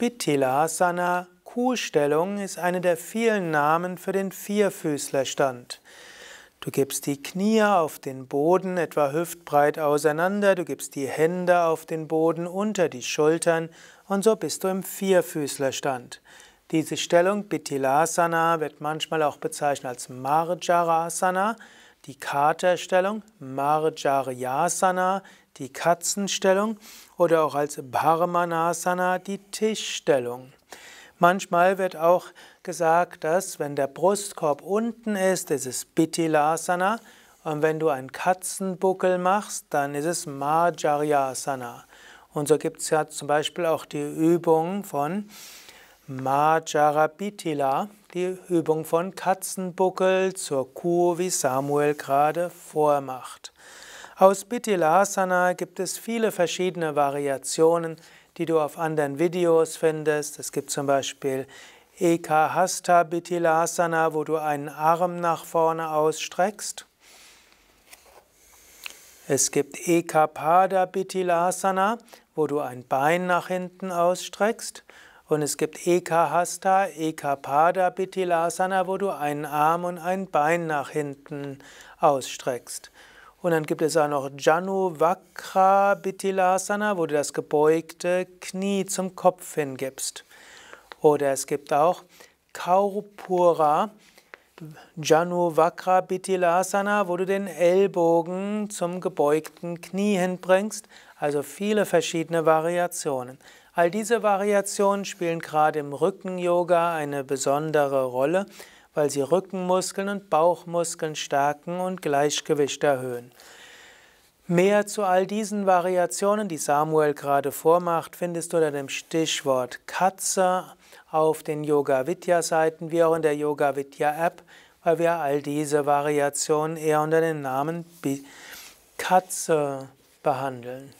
Bittilasana, Kuhstellung, ist eine der vielen Namen für den Vierfüßlerstand. Du gibst die Knie auf den Boden etwa hüftbreit auseinander, du gibst die Hände auf den Boden unter die Schultern und so bist du im Vierfüßlerstand. Diese Stellung Bittilasana wird manchmal auch bezeichnet als Marjarasana, die Katerstellung Marjaryasana, die Katzenstellung oder auch als Bharmanasana die Tischstellung. Manchmal wird auch gesagt, dass wenn der Brustkorb unten ist, ist es Bittilasana und wenn du einen Katzenbuckel machst, dann ist es Majaryasana. Und so gibt es ja zum Beispiel auch die Übung von Majarapitila, die Übung von Katzenbuckel zur Kuh, wie Samuel gerade vormacht. Aus Bittilasana gibt es viele verschiedene Variationen, die du auf anderen Videos findest. Es gibt zum Beispiel Ekahasta Bittilasana, wo du einen Arm nach vorne ausstreckst. Es gibt Ekapada Bittilasana, wo du ein Bein nach hinten ausstreckst. Und es gibt Ekahasta, Ekapada Bittilasana, wo du einen Arm und ein Bein nach hinten ausstreckst. Und dann gibt es auch noch Janu Vakra Bittilasana, wo du das gebeugte Knie zum Kopf hingibst. Oder es gibt auch Kaupura Janu Vakra Bittilasana, wo du den Ellbogen zum gebeugten Knie hinbringst. Also viele verschiedene Variationen. All diese Variationen spielen gerade im Rücken-Yoga eine besondere Rolle weil sie Rückenmuskeln und Bauchmuskeln stärken und Gleichgewicht erhöhen. Mehr zu all diesen Variationen, die Samuel gerade vormacht, findest du unter dem Stichwort Katze auf den Yoga Vidya Seiten wie auch in der Yoga Vidya App, weil wir all diese Variationen eher unter dem Namen Katze behandeln.